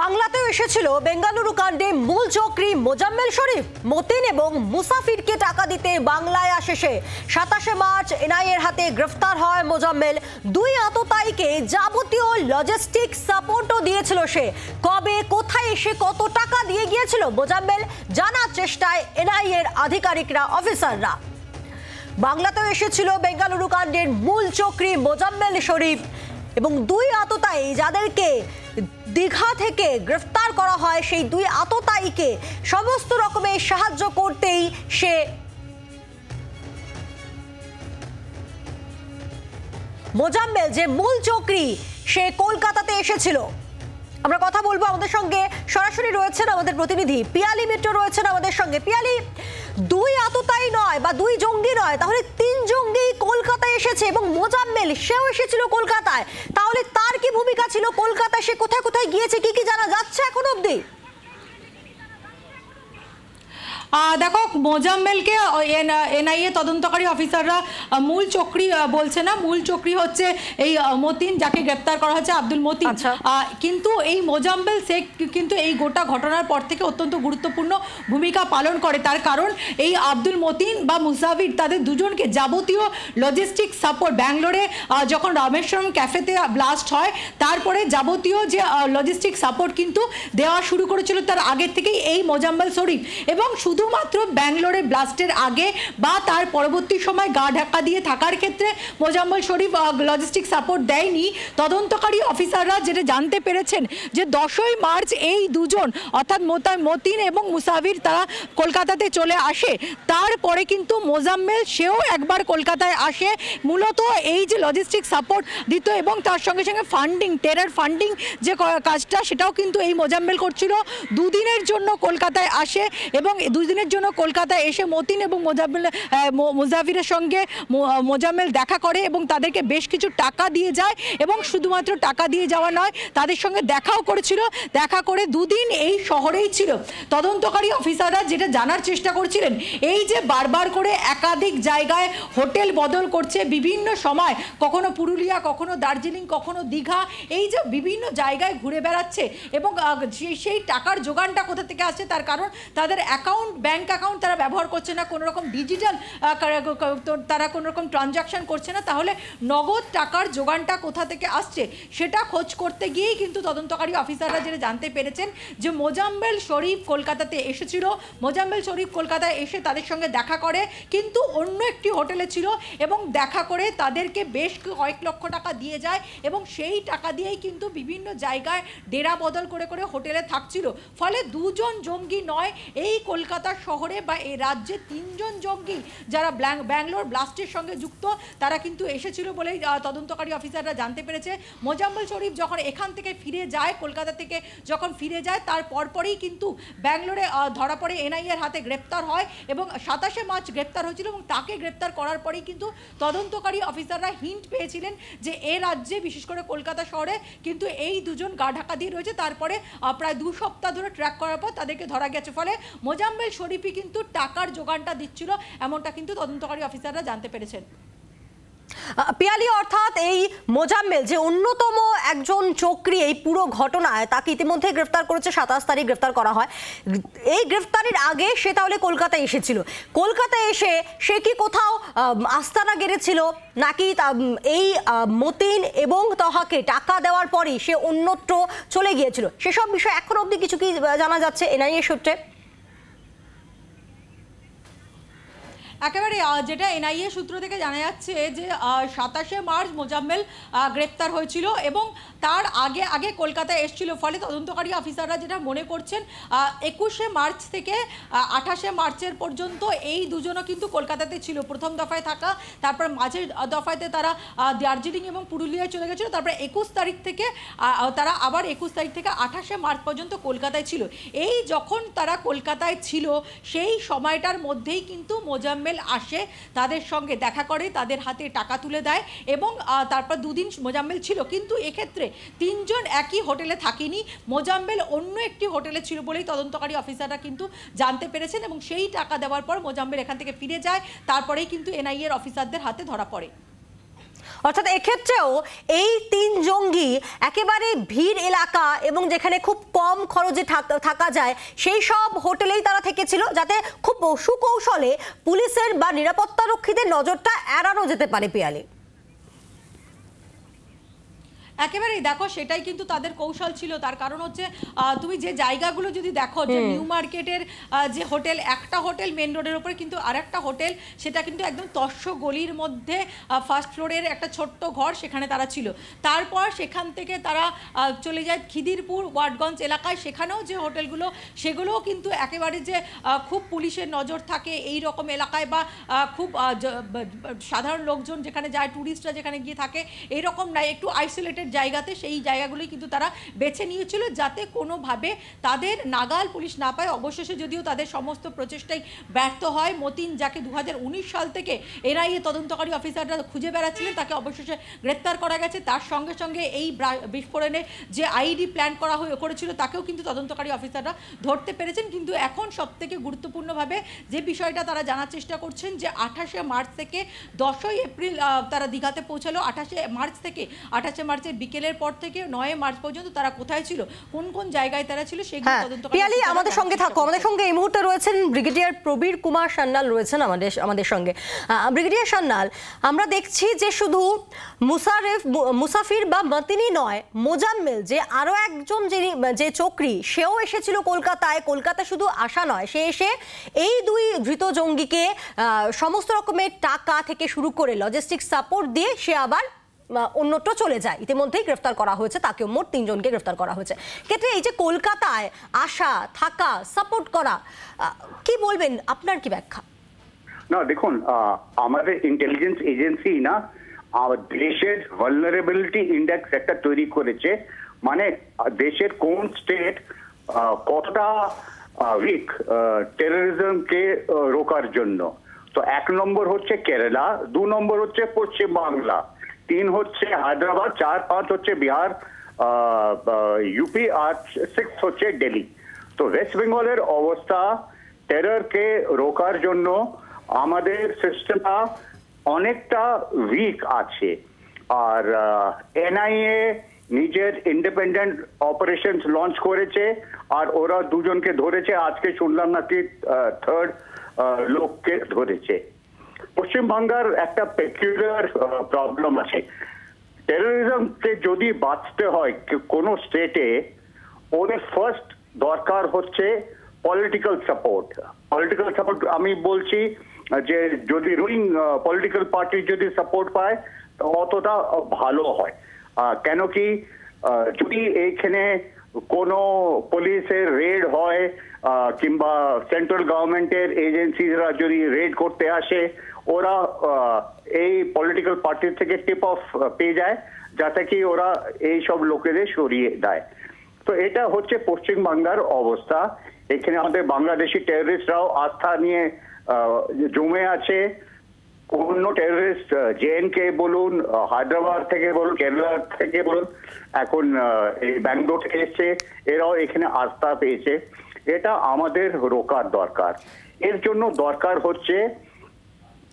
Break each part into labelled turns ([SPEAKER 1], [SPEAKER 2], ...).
[SPEAKER 1] বাংলাতেও এসেছিল বেঙ্গালুরু কাণ্ডে মূল চক্রী মোজাম্মেল শরীফ মতিন এবং মুসাফিরকে টাকা দিতে বাংলায় আসে সে সাতাশে মার্চ এনআইএর হাতে গ্রেফতার হয় মোজাম্মেল দুই আততায়ীকে যাবতীয় লজিস্টিক সাপোর্টও দিয়েছিল সে কবে কোথায় এসে কত টাকা দিয়ে গিয়েছিল মোজাম্মেল জানার চেষ্টায় এনআইএর আধিকারিকরা অফিসাররা বাংলাতেও এসেছিল বেঙ্গালুরু কাণ্ডের মূল চক্রী মোজাম্মেল শরীফ এবং দুই আততায়ী যাদেরকে দীঘা থেকে গ্রেফতার করা হয় সেই দুই আততায়ীকে সমস্ত রকমের সাহায্য করতেই সে মোজাম্মেল যে মূল চক্রী সে কলকাতাতে এসেছিল আমরা কথা বলবো আমাদের সঙ্গে সরাসরি রয়েছেন আমাদের প্রতিনিধি পিয়ালি মিত্র রয়েছেন আমাদের সঙ্গে পিয়ালি দুই আততাই নয় বা দুই জঙ্গি নয় তাহলে তিন জঙ্গি কলকাতায় এসেছে এবং মোজাম্মেল সেও এসেছিল কলকাতায় তাহলে তার কি ভূমিকা ছিল কলকাতায় সে কোথায় কোথায় গিয়েছে কি কি জানা যাচ্ছে এখন অব্দি দেখো
[SPEAKER 2] মোজাম্মেলকে এনআইএ তদন্তকারী অফিসাররা মূল চক্রি বলছে না মূল চক্রি হচ্ছে এই মতিন যাকে গ্রেপ্তার করা হয়েছে আব্দুল মতিন আচ্ছা। কিন্তু এই মোজাম্মেল শেখ কিন্তু এই গোটা ঘটনার পর থেকে অত্যন্ত গুরুত্বপূর্ণ ভূমিকা পালন করে তার কারণ এই আব্দুল মতিন বা মুসাভির তাদের দুজনকে যাবতীয় লজিস্টিক সাপোর্ট ব্যাঙ্গলোরে যখন রামেশ্বরম ক্যাফেতে ব্লাস্ট হয় তারপরে যাবতীয় যে লজিস্টিক সাপোর্ট কিন্তু দেওয়া শুরু করেছিল তার আগের থেকেই এই মোজাম্মেল শরীফ এবং শুধু শুধুমাত্র ব্যাঙ্গলোরে ব্লাস্টের আগে বা তার পরবর্তী সময় গা ঢাকা দিয়ে থাকার ক্ষেত্রে মোজাম্মল শরীফ লজিস্টিক সাপোর্ট দেয়নি তদন্তকারী অফিসাররা যেটা জানতে পেরেছেন যে দশই মার্চ এই দুজন অর্থাৎ মতিন এবং মুসাভির তারা কলকাতাতে চলে আসে তারপরে কিন্তু মোজাম্মেল সেও একবার কলকাতায় আসে মূলত এই যে লজিস্টিক সাপোর্ট দিত এবং তার সঙ্গে সঙ্গে ফান্ডিং টেরার ফান্ডিং যে কাজটা সেটাও কিন্তু এই মোজাম্মেল করছিল দুদিনের জন্য কলকাতায় আসে এবং দুদিন কিছুদিনের জন্য কলকাতা এসে মতিন এবং মোজাম্মেল মোজাফিরের সঙ্গে মোজাম্মেল দেখা করে এবং তাদেরকে বেশ কিছু টাকা দিয়ে যায় এবং শুধুমাত্র টাকা দিয়ে যাওয়া নয় তাদের সঙ্গে দেখাও করেছিল দেখা করে দুদিন এই শহরেই ছিল তদন্তকারী অফিসাররা যেটা জানার চেষ্টা করছিলেন এই যে বারবার করে একাধিক জায়গায় হোটেল বদল করছে বিভিন্ন সময় কখনো পুরুলিয়া কখনো দার্জিলিং কখনো দীঘা এই যে বিভিন্ন জায়গায় ঘুরে বেড়াচ্ছে এবং সেই টাকার যোগানটা কোথা থেকে আসছে তার কারণ তাদের অ্যাকাউন্ট ব্যাংক অ্যাকাউন্ট তারা ব্যবহার করছে না কোনো রকম ডিজিটাল তারা কোনো রকম ট্রানজাকশান করছে না তাহলে নগদ টাকার যোগানটা কোথা থেকে আসছে সেটা খোঁজ করতে গিয়েই কিন্তু তদন্তকারী অফিসাররা যেটা জানতে পেরেছেন যে মোজাম্বেল শরীফ কলকাতাতে এসেছিল মোজাম্বেল শরীফ কলকাতায় এসে তাদের সঙ্গে দেখা করে কিন্তু অন্য একটি হোটেলে ছিল এবং দেখা করে তাদেরকে বেশ কয়েক লক্ষ টাকা দিয়ে যায় এবং সেই টাকা দিয়েই কিন্তু বিভিন্ন জায়গায় ডেরা বদল করে করে হোটেলে থাকছিল ফলে দুজন জঙ্গি নয় এই কলকাতা শহরে বা এই রাজ্যে তিনজন জঙ্গি যারা ব্যাঙ্গলোর ব্লাস্টের সঙ্গে যুক্ত তারা কিন্তু এসেছিল বলেই তদন্তকারী অফিসাররা জানতে পেরেছে মোজাম্মল শরীফ যখন এখান থেকে ফিরে যায় কলকাতা থেকে যখন ফিরে যায় তার পরপরই কিন্তু ব্যাঙ্গলোরে ধরা পড়ে এনআইএর হাতে গ্রেপ্তার হয় এবং সাতাশে মার্চ গ্রেপ্তার হয়েছিল এবং তাকে গ্রেপ্তার করার পরেই কিন্তু তদন্তকারী অফিসাররা হিন্ট পেয়েছিলেন যে এ রাজ্যে বিশেষ করে কলকাতা শহরে কিন্তু এই দুজন গা ঢাকা দিয়ে রয়েছে তারপরে প্রায় দু সপ্তাহ ধরে ট্র্যাক করার পর তাদেরকে ধরা গেছে ফলে মোজাম্মেল শরীফই কিন্তু টাকার যোগানটা দিচ্ছিল এমনটা কিন্তু তদন্তকারী অফিসাররা জানতে পেরেছেন
[SPEAKER 1] পিয়ালি অর্থাৎ এই মোজাম্মেল যে অন্যতম একজন চক্রি এই পুরো ঘটনায় তাকে ইতিমধ্যে গ্রেফতার করেছে সাতাশ তারিখ গ্রেফতার করা হয় এই গ্রেফতারির আগে সে তাহলে কলকাতায় এসেছিল কলকাতায় এসে সে কি কোথাও আস্তানা গেড়েছিল নাকি এই মতিন এবং তহাকে টাকা দেওয়ার পরই সে অন্যত্র চলে গিয়েছিল সেসব বিষয়ে এখন অবধি কিছু কি জানা যাচ্ছে এনআইএ সূত্রে
[SPEAKER 2] একেবারে যেটা এনআইএ সূত্র থেকে জানা যাচ্ছে যে সাতাশে মার্চ মোজাম্মেল গ্রেপ্তার হয়েছিল এবং তার আগে আগে কলকাতায় এসছিল ফলে তদন্তকারী অফিসাররা যেটা মনে করছেন একুশে মার্চ থেকে আঠাশে মার্চের পর্যন্ত এই দুজনও কিন্তু কলকাতাতে ছিল প্রথম দফায় থাকা তারপর মাঝের দফাতে তারা দার্জিলিং এবং পুরুলিয়ায় চলে গেছিলো তারপরে একুশ তারিখ থেকে তারা আবার একুশ তারিখ থেকে আঠাশে মার্চ পর্যন্ত কলকাতায় ছিল এই যখন তারা কলকাতায় ছিল সেই সময়টার মধ্যেই কিন্তু মোজাম্মেল মোজাম্মেল আসে তাদের সঙ্গে দেখা করে তাদের হাতে টাকা তুলে দেয় এবং তারপর দুদিন মোজাম্মেল ছিল কিন্তু এক্ষেত্রে তিনজন একই হোটেলে থাকেনি মোজাম্মেল অন্য একটি হোটেলে ছিল বলেই তদন্তকারী অফিসাররা কিন্তু জানতে পেরেছেন এবং সেই টাকা দেওয়ার পর মোজাম্মেল এখান থেকে ফিরে যায় তারপরেই কিন্তু এনআইএর অফিসারদের হাতে ধরা পড়ে
[SPEAKER 1] অর্থাৎ এক্ষেত্রেও এই তিন জঙ্গি একেবারে ভিড় এলাকা এবং যেখানে খুব কম খরচে থাকা যায় সেই সব হোটেলেই তারা থেকেছিল যাতে খুব সুকৌশলে পুলিশের বা নিরাপত্তারক্ষীদের নজরটা এড়ানো যেতে পারে পেয়ালে
[SPEAKER 2] একেবারেই দেখো সেটাই কিন্তু তাদের কৌশল ছিল তার কারণ হচ্ছে তুমি যে জায়গাগুলো যদি দেখো যে নিউ মার্কেটের যে হোটেল একটা হোটেল মেন রোডের উপরে কিন্তু আর একটা হোটেল সেটা কিন্তু একদম তস্য গলির মধ্যে ফার্স্ট ফ্লোরের একটা ছোট্ট ঘর সেখানে তারা ছিল তারপর সেখান থেকে তারা চলে যায় খিদিরপুর ওয়ার্ডগঞ্জ এলাকায় সেখানেও যে হোটেলগুলো সেগুলোও কিন্তু একেবারে যে খুব পুলিশের নজর থাকে এই রকম এলাকায় বা খুব সাধারণ লোকজন যেখানে যায় ট্যুরিস্টরা যেখানে গিয়ে থাকে এই রকম না একটু আইসোলেটেড রিপোর্টের জায়গাতে সেই জায়গাগুলোই কিন্তু তারা বেছে নিয়েছিল যাতে কোনোভাবে তাদের নাগাল পুলিশ না পায় অবশেষে যদিও তাদের সমস্ত প্রচেষ্টাই ব্যর্থ হয় মতিন যাকে দু সাল থেকে এনআইএ তদন্তকারী অফিসাররা খুঁজে বেড়াচ্ছিলেন তাকে অবশেষে গ্রেপ্তার করা গেছে তার সঙ্গে সঙ্গে এই বিস্ফোরণে যে আইডি প্ল্যান করা হয়ে করেছিল তাকেও কিন্তু তদন্তকারী অফিসাররা ধরতে পেরেছেন কিন্তু এখন সবথেকে গুরুত্বপূর্ণভাবে যে বিষয়টা তারা জানার চেষ্টা করছেন যে আঠাশে মার্চ থেকে দশই এপ্রিল তারা দীঘাতে পৌঁছালো আঠাশে মার্চ থেকে আঠাশে মার্চে মার্চের বিকেলের পর থেকে নয় মার্চ পর্যন্ত তারা কোথায় ছিল কোন কোন জায়গায় তারা ছিল সেগুলো হ্যাঁ, আমাদের সঙ্গে থাকো আমাদের
[SPEAKER 1] সঙ্গে এই মুহূর্তে রয়েছেন ব্রিগেডিয়ার প্রবীর কুমার সান্নাল রয়েছেন আমাদের আমাদের সঙ্গে ব্রিগেডিয়ার সান্নাল আমরা দেখছি যে শুধু মুসারেফ মুসাফির বা মাতিনি নয় মোজাম্মেল যে আরও একজন যিনি যে চক্রি সেও এসেছিল কলকাতায় কলকাতা শুধু আসা নয় সে এসে এই দুই ধৃত জঙ্গিকে সমস্ত রকমের টাকা থেকে শুরু করে লজিস্টিক সাপোর্ট দিয়ে সে আবার অন্যত্র চলে যায় ইতিমধ্যেই গ্রেফতার করা হয়েছে তাকেও মোট তিনজনকে গ্রেফতার করা হয়েছে ক্ষেত্রে এই যে কলকাতায় আসা থাকা সাপোর্ট করা কি বলবেন আপনার কি ব্যাখ্যা
[SPEAKER 3] না দেখুন আমাদের ইন্টেলিজেন্স এজেন্সি না দেশের ভালনারেবিলিটি ইন্ডেক্স একটা তৈরি করেছে মানে দেশের কোন স্টেট কতটা উইক টেরোরিজমকে রোকার জন্য তো এক নম্বর হচ্ছে কেরালা দু নম্বর হচ্ছে পশ্চিমবাংলা তিন হচ্ছে হায়দ্রাবাদ চার পাঁচ হচ্ছে বিহার ইউপি আর সিক্স হচ্ছে দিল্লি তো ওয়েস্ট বেঙ্গলের অবস্থা টেরারকে রোকার জন্য আমাদের সিস্টেমটা অনেকটা উইক আছে আর এনআইএ নিজের ইন্ডিপেন্ডেন্ট অপারেশন লঞ্চ করেছে আর ওরা দুজনকে ধরেছে আজকে শুনলাম নাকি থার্ড লোককে ধরেছে পশ্চিমবঙ্গের একটা পেকুলার প্রবলেম আছে টেরোরিজমকে যদি বাঁচতে হয় কোনো স্টেটে ওদের ফার্স্ট দরকার হচ্ছে পলিটিক্যাল সাপোর্ট পলিটিক্যাল সাপোর্ট আমি বলছি যে যদি রুলিং পলিটিক্যাল পার্টি যদি সাপোর্ট পায় অতটা ভালো হয় কেন কি যদি এইখানে কোনো পুলিশের রেড হয় কিংবা সেন্ট্রাল গভর্নমেন্টের এজেন্সিরা যদি রেড করতে আসে ওরা এই পলিটিক্যাল পার্টির থেকে টিপ অফ পেয়ে যায় যাতে কি ওরা এই সব লোকেদের সরিয়ে দেয় তো এটা হচ্ছে পশ্চিমবাংলার অবস্থা এখানে আমাদের বাংলাদেশি টেররিস্টরাও আস্থা নিয়ে জমে আছে অন্য টেররিস্ট জেএনকে বলুন হায়দ্রাবাদ থেকে বলুন কেরালা থেকে বলুন এখন এই ব্যাঙ্গালোর থেকে এসছে এরাও এখানে আস্থা পেয়েছে এটা আমাদের রোকার দরকার এর জন্য দরকার হচ্ছে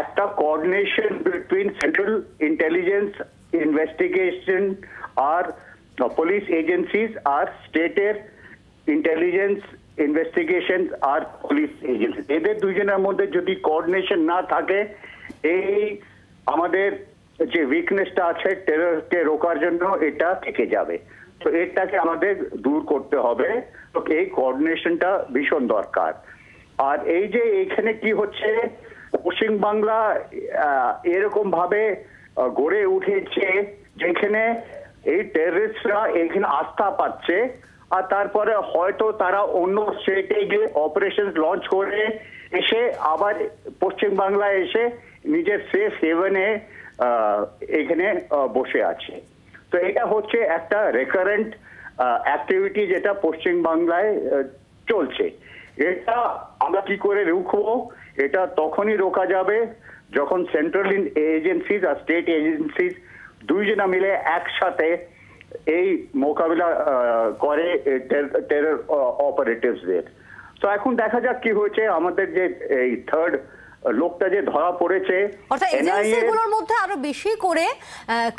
[SPEAKER 3] একটা coordination between central intelligence investigation আর পুলিশ এজেন্সিস আর স্টেটের ইন্টেলিজেন্স ইনভেস্টিগেশন আর পুলিশ এজেন্সি এদের দুজনের মধ্যে যদি কোঅর্ডিনেশন না থাকে এই আমাদের যে উইকনেসটা আছে টেরোরকে রোকার জন্য এটা থেকে যাবে তো এটাকে আমাদের দূর করতে হবে তো এই কোঅর্ডিনেশনটা ভীষণ দরকার আর এই যে এখানে কি হচ্ছে পশ্চিম বাংলা এরকম ভাবে গড়ে উঠেছে যেখানে এই টেররিস্টরা এখানে আস্থা পাচ্ছে আর তারপরে হয়তো তারা অন্য স্টেটে গিয়ে অপারেশন লঞ্চ করে এসে আবার পশ্চিম এসে নিজের সেফ হেভেনে এখানে বসে আছে তো এটা হচ্ছে একটা রেকারেন্ট অ্যাক্টিভিটি যেটা পশ্চিম বাংলায় চলছে এটা আমরা কি করে রুখবো এটা তখনই রোকা যাবে যখন সেন্ট্রাল এজেন্সিজ আর স্টেট এজেন্সিজ দুইজনা মিলে একসাথে এই মোকাবিলা করে টেরর অপারেটিভসদের তো এখন দেখা যাক কি হয়েছে আমাদের যে এই থার্ড লোকটা যে ধরা পড়েছে অর্থাৎ এজেন্সিগুলোর
[SPEAKER 1] মধ্যে আরো বেশি করে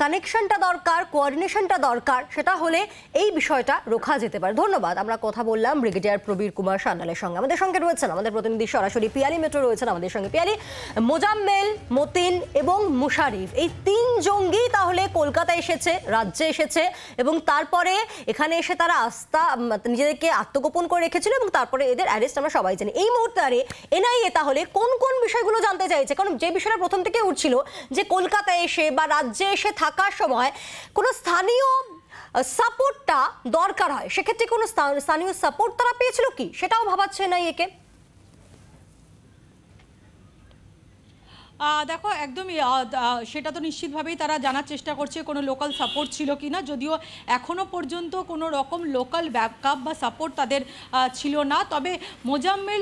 [SPEAKER 1] কানেকশনটা দরকার কোঅর্ডিনেশনটা দরকার সেটা হলে এই বিষয়টা রোখা যেতে পারে ধন্যবাদ আমরা কথা বললাম ব্রিগেডিয়ার প্রবীর কুমার সান্যালের সঙ্গে আমাদের সঙ্গে রয়েছেন আমাদের প্রতিনিধি সরাসরি পিয়ালি মেট্রো রয়েছেন আমাদের সঙ্গে পিয়ালি মোজাম্মেল মতিন এবং মুশারিফ এই তিন জঙ্গি তাহলে কলকাতা এসেছে রাজ্যে এসেছে এবং তারপরে এখানে এসে তারা আস্থা নিজেদেরকে আত্মগোপন করে রেখেছিল এবং তারপরে এদের অ্যারেস্ট আমরা সবাই জানি এই মুহূর্তে এনআইএ তাহলে কোন কোন বিষয়গুলো জানতে চাইছে কারণ যে বিষয়টা প্রথম থেকে উঠছিল যে কলকাতায় এসে বা রাজ্যে এসে থাকার সময় কোনো স্থানীয় সাপোর্টটা দরকার হয় সেক্ষেত্রে কোনো স্থানীয় সাপোর্ট তারা পেয়েছিল কি সেটাও ভাবাচ্ছে না একে
[SPEAKER 2] দেখো একদমই সেটা তো নিশ্চিতভাবেই তারা জানার চেষ্টা করছে কোনো লোকাল সাপোর্ট ছিল কি না যদিও এখনও পর্যন্ত কোনো রকম লোকাল ব্যাকআপ বা সাপোর্ট তাদের ছিল না তবে মোজাম্মেল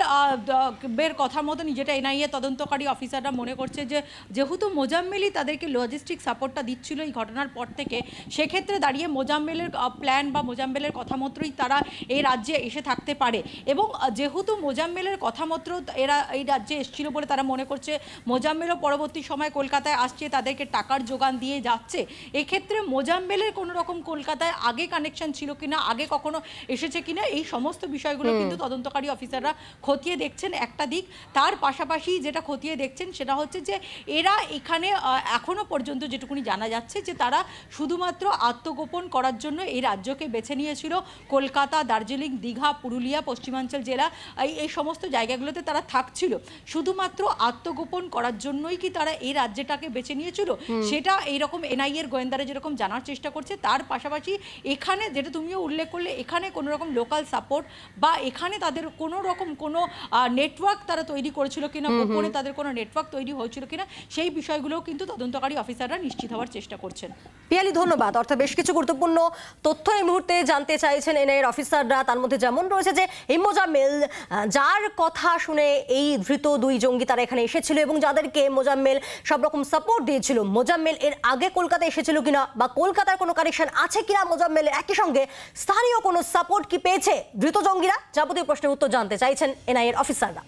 [SPEAKER 2] বের কথা মতনই যেটা এনআইএ তদন্তকারী অফিসাররা মনে করছে যে যেহেতু মোজাম্মেলই তাদেরকে লজিস্টিক সাপোর্টটা দিচ্ছিল এই ঘটনার পর থেকে সেক্ষেত্রে দাঁড়িয়ে মোজাম্মেলের প্ল্যান বা মোজাম্মেলের কথা মতোই তারা এই রাজ্যে এসে থাকতে পারে এবং যেহেতু মোজাম্মেলের কথা মতো এরা এই রাজ্যে এসেছিল বলে তারা মনে করছে মোজাম্মেল মোজাম্মেলও পরবর্তী সময় কলকাতায় আসছে তাদেরকে টাকার যোগান দিয়ে যাচ্ছে এক্ষেত্রে মোজাম্বেলের কোনো রকম কলকাতায় আগে কানেকশন ছিল কিনা আগে কখনো এসেছে কিনা এই সমস্ত বিষয়গুলো কিন্তু তদন্তকারী অফিসাররা খতিয়ে দেখছেন একটা দিক তার পাশাপাশি যেটা খতিয়ে দেখছেন সেটা হচ্ছে যে এরা এখানে এখনও পর্যন্ত যেটুকুনি জানা যাচ্ছে যে তারা শুধুমাত্র আত্মগোপন করার জন্য এই রাজ্যকে বেছে নিয়েছিল কলকাতা দার্জিলিং দীঘা পুরুলিয়া পশ্চিমাঞ্চল জেলা এই সমস্ত জায়গাগুলোতে তারা থাকছিল শুধুমাত্র আত্মগোপন করার জন্য জন্যই কি তারা এই রাজ্যটাকে বেছে নিয়েছিল সেটা এইরকম এনআইএর গোয়েন্দারা যেরকম জানার চেষ্টা করছে তার পাশাপাশি এখানে যেটা তুমিও উল্লেখ করলে এখানে কোনো রকম লোকাল সাপোর্ট বা এখানে তাদের কোনো রকম কোনো নেটওয়ার্ক তারা তৈরি করেছিল কিনা গোপনে তাদের কোনো নেটওয়ার্ক তৈরি হয়েছিল কিনা সেই বিষয়গুলোও কিন্তু তদন্তকারী অফিসাররা নিশ্চিত হওয়ার চেষ্টা করছেন
[SPEAKER 1] পিয়ালি ধন্যবাদ অর্থাৎ বেশ কিছু গুরুত্বপূর্ণ তথ্য এই মুহূর্তে জানতে চাইছেন এনআইয়ের অফিসাররা তার মধ্যে যেমন রয়েছে যে মেল যার কথা শুনে এই ধৃত দুই জঙ্গি তারা এখানে এসেছিল এবং যাদেরকে মোজাম্মেল সব রকম সাপোর্ট দিয়েছিল মোজাম্মেল এর আগে কলকাতা এসেছিল কিনা বা কলকাতার কোনো কানেকশন আছে কিনা মোজাম্মেলের একই সঙ্গে স্থানীয় কোনো সাপোর্ট কি পেয়েছে দ্রুত জঙ্গিরা যাবতীয় প্রশ্নের উত্তর জানতে চাইছেন এনআইএর অফিসাররা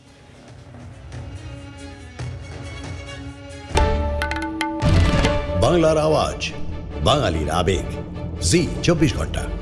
[SPEAKER 3] বাংলার আওয়াজ বাঙালির আবেগ জি চব্বিশ ঘন্টা